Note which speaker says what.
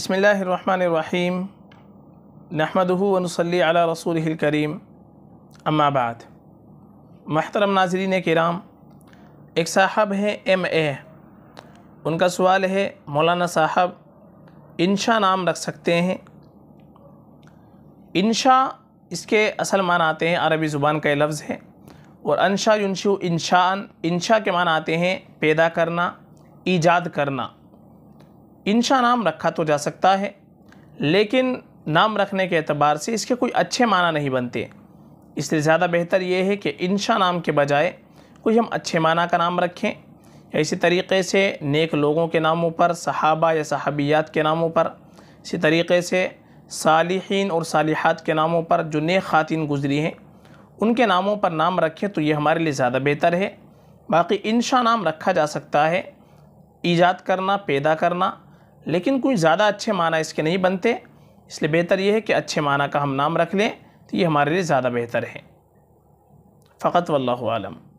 Speaker 1: बसमीम नहमदूनसली अला रसूल करीम अम्माबाद महतरम नाजरीन कराम एक साहब हैं एम ए उनका सवाल है मौलाना साहब इंशा नाम रख सकते हैं इंशा इसके असल मान आते हैं अरबी ज़ुबान का लफ्ज़ है और अनशा युनशु इंशान इंशा के मान आते हैं पैदा करना ईजाद करना इंशा नाम रखा तो जा सकता है लेकिन नाम रखने के अतबार से इसके कोई अच्छे माना नहीं बनते इसलिए ज़्यादा बेहतर ये है कि इंशा नाम के बजाय कोई हम अच्छे माना का नाम रखें या इसी तरीके से नेक लोगों के नामों पर सहाबा या सहाबियात के नामों पर इसी तरीके से सालिहीन और सालिहात के नामों पर जो नेक ख़ातिन गुजरी हैं उनके नामों पर नाम रखें तो ये हमारे लिए ज़्यादा बेहतर है बाकी इंशा नाम रखा जा सकता है ईजाद करना पैदा करना लेकिन कोई ज़्यादा अच्छे माना इसके नहीं बनते इसलिए बेहतर यह है कि अच्छे माना का हम नाम रख लें तो ये हमारे लिए ज़्यादा बेहतर है फ़कत वल्लम